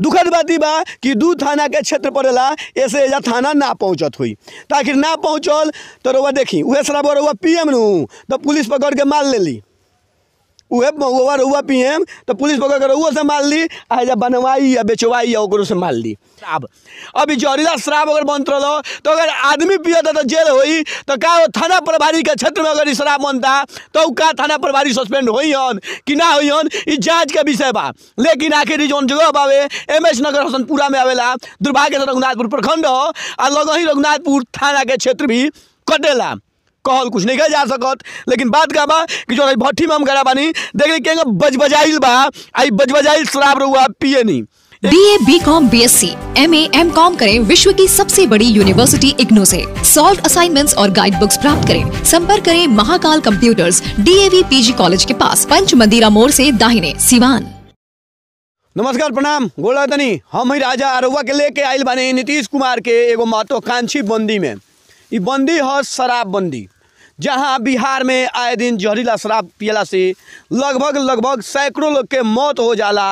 दुखद बाती बा कि दू थाना के क्षेत्र पड़ेला ऐसे एजा थाना ना पहुँचत हुई ताकि ना पहुँचल तो रउआ देखी वह सारा बरुआ पी एम रू तो पुलिस पकड़ के मार ली वह महुआ रहुआ पीएम तो पुलिस पकड़ कर रहुआ से मार ली आज बनवाई या बेचवाई या से मार ली श्राब अभी जहरीला शराब अगर बनत रहो तो अगर आदमी पियत तो जेल हो तो का हो थाना प्रभारी के क्षेत्र में अगर शराब बनता तो का थाना प्रभारी सस्पेंड हो कि ना हो जाँच के विषय बा लेकिन आखिर जो जगह बाबे एम एस नगर हसनपुरा में आवेला दुर्भाग्य से रघुनाथपुर प्रखंड हो आ लगही रघुनाथपुर थाना के क्षेत्र भी कटेला कहल कुछ नहीं कह जा सकत लेकिन बात का बा कि जो भट्टी में हम गड़ा बानी देख रही कहेंगे बजाइल बा आई बज बजाइल शराब रुआ पिए नहीं B A B com B S C M A M com करें विश्व की सबसे बड़ी यूनिवर्सिटी इग्नो से सॉल्व असाइनमेंट्स और गाइड बुक्स प्राप्त करें संपर्क करें Mahakal computers D A V P G college के पास पंच मंदिरा मोड़ से दाहिने सिवान नमस्कार प्रणाम गोला तनी हम ही राजा अरुआ के लेके आयल बने नीतीश कुमार के एगो महत्वाकांक्षी बंदी में ये बंदी है शराब बंदी जहां बिहार में आए दिन जहरीला शराब पियला से लगभग लगभग सैकड़ों लोग के मौत हो जाला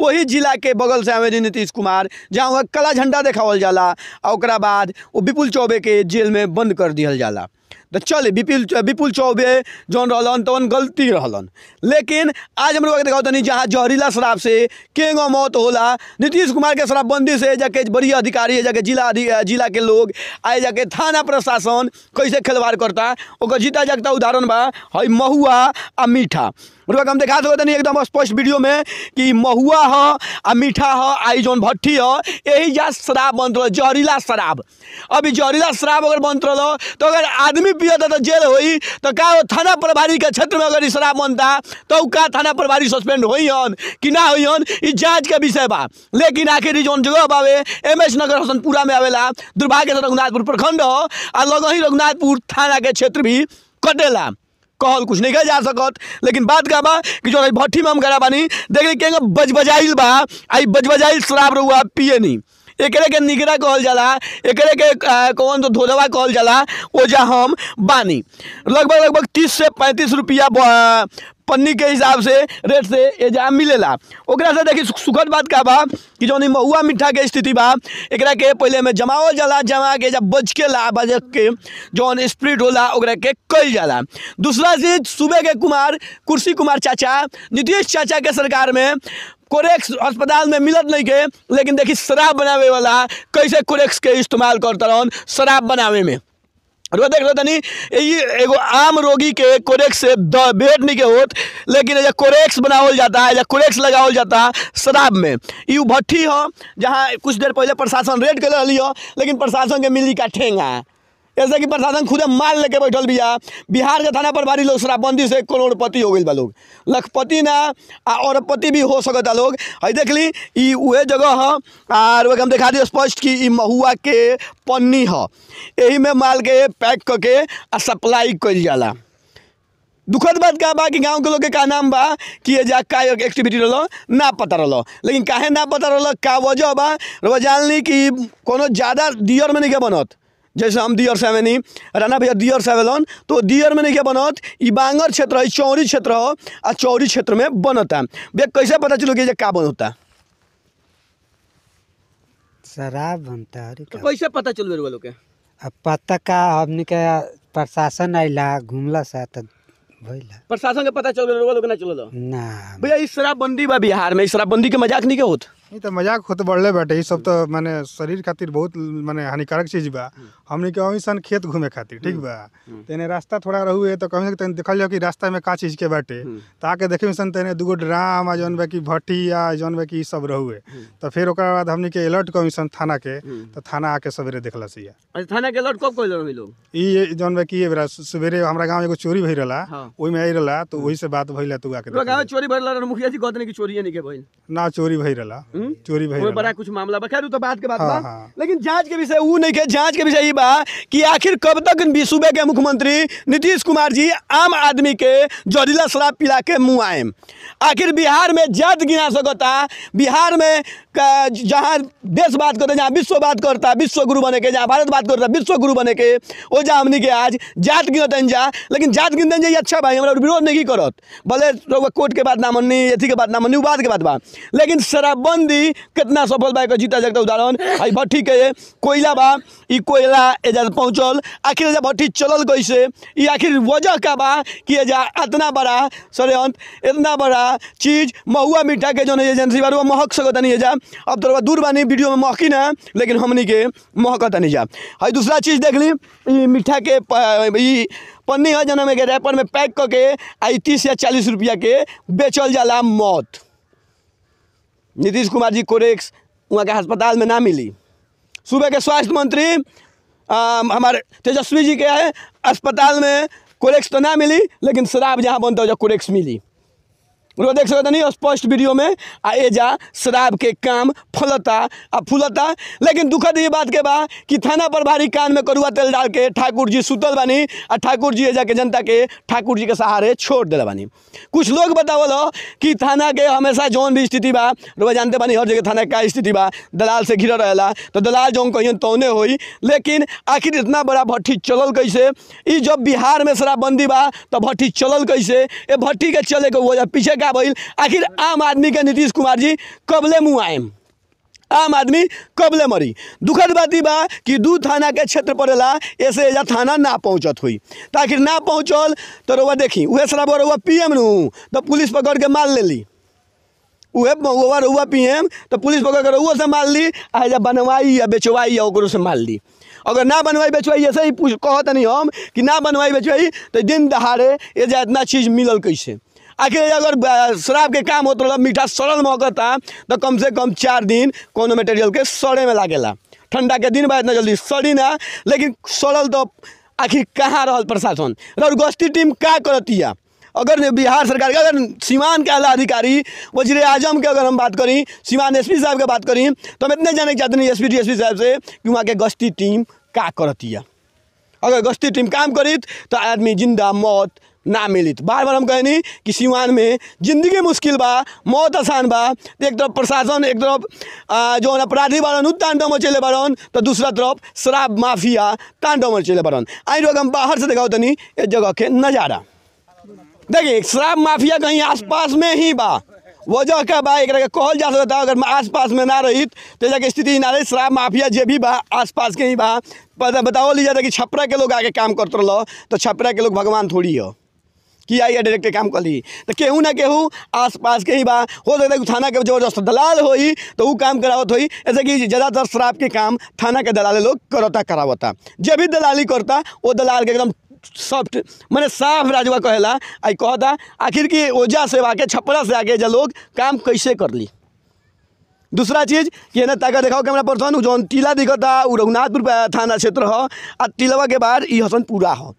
वही जिला के बगल से आवेदी नीतीश कुमार जहां वह कला झंडा देखावल जाला और बाद वो विपुल चौबे के जेल में बंद कर दिया जाला तो चल विपुल विपुल चौबे जौन रहन तो गलती रहन लेकिन आज हम लोग देखा तो नहीं जहाँ जहरीला शराब से केंगो मौत होला नीतीश कुमार के शराबबंदी से जाके बड़ी अधिकारी है जाके जिला जिला के लोग आए जाके थाना प्रशासन कैसे खिलवाड़ करता और जीता जगता उदाहरण बा हई महुआ आ मीठा मतलब हम देखा सकते एकदम स्पष्ट वीडियो में कि महुआ ह आ मीठा ह आ जौन भट्ठी ह यही जा शराब बनत जहरीला शराब अभी जहरीला शराब अगर बनत रहा तो अगर आदमी आदमी पिया था तो जेल हो तो का थाना प्रभारी के क्षेत्र में अगर शराब बनता तो का थाना प्रभारी सस्पेंड हो कि ना हो जांच के विषय बा लेकिन आखिर जौन जगह बाबे एम एस नगर हसनपुरा में आवेला दुर्भाग्य से रघुनाथपुर प्रखंड हो आ ही रघुनाथपुर थाना के क्षेत्र भी कटेला कहल कुछ नहीं कह जा सकत लेकिन बात का बा कि जो भट्टी में हम गड़ा बानी देख रही बजबजाइल बा आई बजबजाइल शराब रुआ पिए नहीं एकरे के निगरा कहल जाला एकरे के कौन तो धोधवा कहल जाला ओजा हम बानी लगभग लगभग तीस से पैंतीस रुपया पन्नी के हिसाब से रेट से ये मिलेला ओकरा से देखिए सुखद बात का बा कि जो महुआ मिठा के स्थिति बा एक के पहले में जमावल जाला जमा के जब बच के ला बज के जौन स्प्रिट होला ओकरा के कल जाला दूसरा चीज सुबह के कुमार कुर्सी कुमार चाचा नीतीश चाचा के सरकार में कोरेक्स अस्पताल में मिलत नहीं के लेकिन देखी शराब बनावे वाला कैसे कोरेक्स के इस्तेमाल करता रहन शराब बनावे में देख लो तनी एगो आम रोगी के कोरेक्स से द बेड नहीं के होत लेकिन जब कोरेक्स बनावल जाता है या कोरेक्स लगावल जाता है शराब में यू भट्ठी हो जहाँ कुछ देर पहले प्रशासन रेड कर रही लेकिन प्रशासन के मिली का ठेंगा है ऐसे कि प्रशासन खुदे माल लेके बैठल बिया बिहार के थाना प्रभारी लोग शराबबंदी से करोड़पति हो गई बा लोग लखपति ना आ पति भी हो सकता लोग है देख ली ई जगह हर एक हम देखा दी स्पष्ट कि महुआ के पन्नी है यही में माल के पैक करके आ सप्लाई कल जाला दुखद बात का बा कि गांव के लोग के का नाम बा कि ये जा का एक्टिविटी रहो ना पता रहो लेकिन काहे ना पता रहो का वजह बा जान ली कि कोनो ज़्यादा दियर में नहीं के बनत जैसे हम दियर सेवेनी राना भैया दियर सेवेलन तो दियर में क्या बनत इ बांगर क्षेत्र है चौरी क्षेत्र हो आ चौरी क्षेत्र में बनता भैया कैसे पता चलो कि का बनता शराब बनता तो कैसे पता चल रहा के अब पता का हमने क्या प्रशासन आइला घूमला सा प्रशासन के पता चल रहा लोग ना चल ना भैया इस शराबबंदी बा बिहार में इस शराबबंदी के मजाक नहीं के होता नहीं तो मजाक होते बढ़ले बैठे ये सब तो मैंने शरीर खातिर बहुत मैंने हानिकारक चीज बा हम्म। हमने के वहीं सन खेत घूमे खातिर ठीक हम्म। बा हम्म। तेने रास्ता थोड़ा रहू है तो कम तेने कम देखल जाओ कि रास्ता में का चीज के बैठे ताके देखे सन तेने दूगो ड्राम आ जौन बा कि भट्टी आ जौन बा की सब रहू है तो फिर ओकरा बाद हमने के अलर्ट कम सन थाना के तो थाना आके सवेरे देखला सिया अच्छा थाना के अलर्ट कब कर रहे लोग ये जौन बा की एबरा सवेरे हमारा गाँव एगो चोरी भई रहा वही में आई रहा तो वही से बात भैया तू आके गांव चोरी रहा मुखिया जी कहतने की चोरी नहीं के भइल ना चोरी भई रहा हम्म? चोरी भाई बड़ा कुछ मामला बा दू तो बात के हाँ, बात हाँ, हाँ। लेकिन जांच के विषय वो नहीं के जांच के विषय ये बा कि आखिर कब तक सूबे के मुख्यमंत्री नीतीश कुमार जी आम आदमी के जहरीला शराब पिला के मुँह आए आखिर बिहार में जात गिना सकता बिहार में जहाँ देश बात करते जहाँ विश्व बात करता विश्व गुरु बने के जहाँ भारत बात करता विश्व गुरु बने के वो जहाँ हमने के आज जात गिनत जा लेकिन जात गिन जा अच्छा भाई हमारा विरोध नहीं करत भले कोर्ट के बाद ना मन्नी अथी के बाद ना मन्नी बात के बाद बा लेकिन शराबबंद हिंदी कितना सफल बा जीता जागता उदाहरण आई भट्टी के कोयला बा कोयला एजा पहुँचल आखिर एजा भट्टी चलल कैसे ये आखिर वजह का बा कि एजा इतना बड़ा षड्यंत इतना बड़ा चीज महुआ मीठा के जन एजेंसी बारू महक नहीं एजा अब तरह दूर बानी वीडियो में महकी ना लेकिन हमने के नहीं जा हाई दूसरा चीज़ देख ली मीठा के पन्नी है जन में रैपर में पैक करके आई तीस या चालीस रुपया के बेचल जाला मौत नीतीश कुमार जी कोरेक्स वहाँ के अस्पताल में ना मिली सुबह के स्वास्थ्य मंत्री आ, हमारे तेजस्वी जी के अस्पताल में कोरेक्स तो ना मिली लेकिन शराब जहाँ बनता हो जब कोरेक्स मिली वो देख सकते नहीं स्पष्ट वीडियो में आ एजा शराब के काम फलता आ फूलता लेकिन दुखद ये बात के बा कि थाना प्रभारी कान में करुआ तेल डाल के ठाकुर जी सुतल बानी आ ठाकुर जी एजा के जनता के ठाकुर जी के सहारे छोड़ दिल बानी कुछ लोग बतावल कि थाना के हमेशा जौन भी स्थिति बा रोबा जानते बानी हर जगह थाना का स्थिति बा दलाल से घिर रहेला तो दलाल जौन कहियन तौने तो हो लेकिन आखिर इतना बड़ा भट्टी चलल कैसे इ जब बिहार में शराबबंदी बा तो भट्टी चलल कैसे ए भट्टी के चले के वजह पीछे का खड़ा भैल आखिर आम आदमी के नीतीश कुमार जी कबले मुँह आएम आम आदमी कबले मरी दुखद बात बा कि दू थाना के क्षेत्र पड़ेला ऐसे एजा थाना ना पहुँचत हुई तो ना पहुँचल तो रउआ देखी उहे शराब रउआ पी एम नू तो पुलिस पकड़ के मार ले ली उहे रउआ रउआ पी एम तो पुलिस पकड़ के रउआ से मार ली आजा बनवाई या बेचवाई या ओकरो से मार ली अगर ना बनवाई बेचवाई ऐसे ही कहत नहीं हम कि ना बनवाई बेचवाई तो दिन दहाड़े एजा इतना चीज़ मिलल कैसे आखिर अगर शराब के काम होते रहा मीठा सड़ल मौकता तो कम से कम चार दिन को मटेरियल के सड़े में लागेला ठंडा के दिन बाद इतना जल्दी सड़ी ना लेकिन सड़ल तो आखिर कहाँ रहा प्रशासन और गश्ती टीम का है अगर बिहार सरकार के अगर सीमान के आला अधिकारी वजीर आजम के अगर हम बात करें सीमान एस पी साहब के बात करें तो हम इतने जाने चाहते नहीं S P D S P साहब से कि वहाँ के गश्ती टीम का करती है अगर गश्ती टीम काम करी तो आदमी जिंदा मौत ना मिलित तो बार बार हम कहनी कि सिवान में ज़िंदगी मुश्किल बा मौत आसान बा तो एक तरफ प्रशासन एक तरफ जौन अपराधी बारन उ तांडव चले बारन तो दूसरा तरफ शराब माफिया तांडव चले बारन आई लोग हम बाहर से देखा तनी ये जगह के नज़ारा देखिए शराब माफिया कहीं आसपास में ही बा वजह का बा एक कहल जा सकता अगर आसपास में ना रही तो जाके स्थिति ना रही शराब माफिया जो भी बा आसपास के ही बा बताओ लीजिए कि छपरा के लोग आके काम करते रहो तो छपरा के लोग भगवान थोड़ी हो कि आइए डायरेक्ट काम कर ली तो केहू ना केहू आस पास के ही बा हो सकता है थाना के जबरदस्त दलाल हो तो वो काम करावत होई ऐसे कि ज़्यादातर शराब के काम थाना के दलाल लोग करता करावता जब भी दलाली करता वो दलाल के एकदम सॉफ्ट मैंने साफ राजवा कहला आई कहता आखिर की ओझा सेवा के छपरा से आके जब लोग काम कैसे कर ली दूसरा चीज़ कि ना ताकि देखा कैमरा पर्सन जो टीला दिखता वो रघुनाथपुर थाना क्षेत्र हो आ टीलवा के बाद ये हसन पूरा हो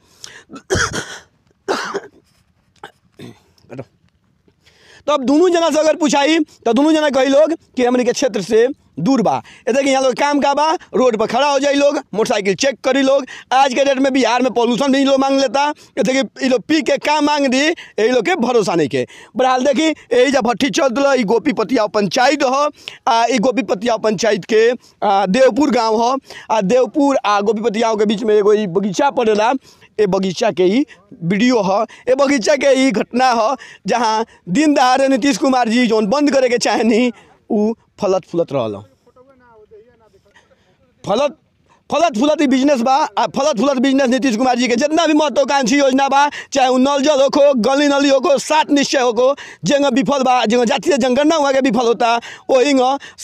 तो अब दोनों जना से अगर पूछाई तो दोनों जना कही लोग कि हमने के क्षेत्र से दूर बा देखिए यहाँ लोग काम का बा रोड पर खड़ा हो जाए लोग मोटरसाइकिल चेक करी लोग आज के डेट में बिहार में पॉल्यूशन भी लोग मांग लेता देखिए लोग पी के का मांग दी यही लोग के भरोसा नहीं के बहरहाल देखी यही जब भट्टी चल दिल ई गोपी पंचायत हो आ गोपी पंचायत के देवपुर गाँव हो आ देवपुर आ गोपी के बीच में एगो बगीचा पड़ेला ये बगीचा के ही वीडियो है ए बगीचा के ही घटना है जहाँ दिन दहाड़े नीतीश कुमार जी जो बंद करे के चाहे नहीं उ फलत फुलत रहा फलत फलत फुलत बिजनेस बा फलत फुलत बिजनेस नीतीश कुमार जी के जितना भी महत्वाकांक्षी योजना बा चाहे नल जल हो गली नली होको सात निश्चय होको जंग विफल बा जंग जातीय जनगणना हुआ के विफल होता वही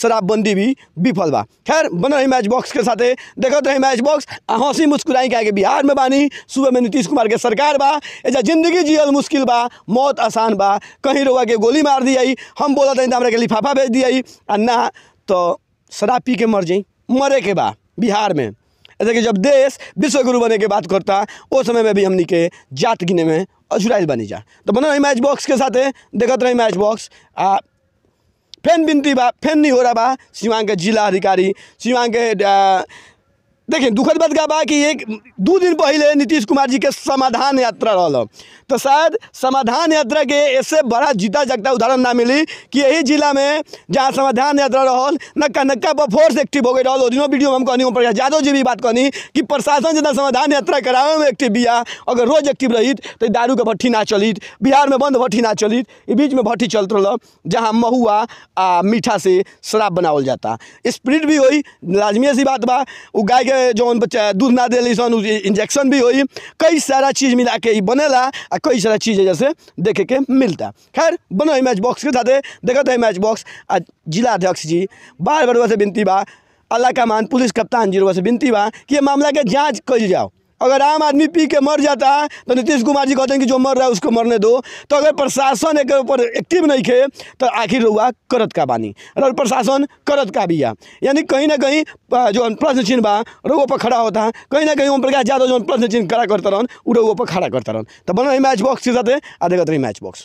शराबबंदी भी विफल बा खैर बन रही मैच बॉक्स के साथ देखते रहे मैच बॉक्स आ हंसी मुस्कुराई के आगे बिहार में बानी सुबह में नीतीश कुमार के सरकार बा ऐसा जिंदगी जियल मुश्किल बा मौत आसान बा कहीं रोगा के गोली मार दियाई हम बोला तनी तो लिफाफा भेज दियाई आ ना तो शराब पी के मर जाई मरे के बा बिहार में ऐसे कि जब देश विश्वगुरु बने के बात करता वो समय में भी हमने के जात गिने में अजुराइल बनी जा तो बना रही मैच बॉक्स के साथ देखते रहे मैच बॉक्स आ फेन बिनती बा फेन नहीं हो रहा बा सीमांग के जिला अधिकारी सिवान के देखिए दुखद बात का बा कि एक दू दिन पहले नीतीश कुमार जी के समाधान यात्रा रहा तो शायद समाधान यात्रा के ऐसे बड़ा जीता जगता उदाहरण ना मिली कि यही जिला में जहाँ समाधान यात्रा रहा नक्का नक्का पर फोर्स एक्टिव हो गई रहा दिनों वीडियो में हम कहनी प्रयास यादव जी भी बात कहनी कि प्रशासन जना समाधान यात्रा कराए में एक्टिव बिया अगर रोज एक्टिव रही तो दारू के भट्टी ना चलित बिहार में बंद भट्टी ना चलित बीच में भट्टी चलते रहो जहाँ महुआ आ मीठा से शराब बनावल जाता स्प्रिट भी हुई लाजमी सी बात बा गाय के के जौन बच्चा दूध ना दिल सन इंजेक्शन भी हो कई सारा चीज़ मिला के बनेला आ कई सारा चीज़ जैसे देखे के मिलता खैर बनो मैच बॉक्स के साथ देखते है मैच बॉक्स आ जिला अध्यक्ष जी बार बार वैसे विनती बा अल्लाह का मान पुलिस कप्तान जी वैसे विनती बा कि मामला के जाँच कर जाओ अगर आम आदमी पी के मर जाता है तो नीतीश कुमार जी कहते हैं कि जो मर रहा है उसको मरने दो तो अगर प्रशासन एक ऊपर एक्टिव नहीं खे तो आखिर हुआ करत का बानी और प्रशासन करत का भी यानी कहीं ना कहीं जो प्रश्न चिन्ह बा रोगों पर खड़ा होता है कहीं ना कहीं ओम प्रकाश यादव जो प्रश्न चिन्ह खड़ा करता रहन वो रोगों पर खड़ा करता रहन तो बना रही मैच बॉक्स के साथ आ देखते रही मैच बॉक्स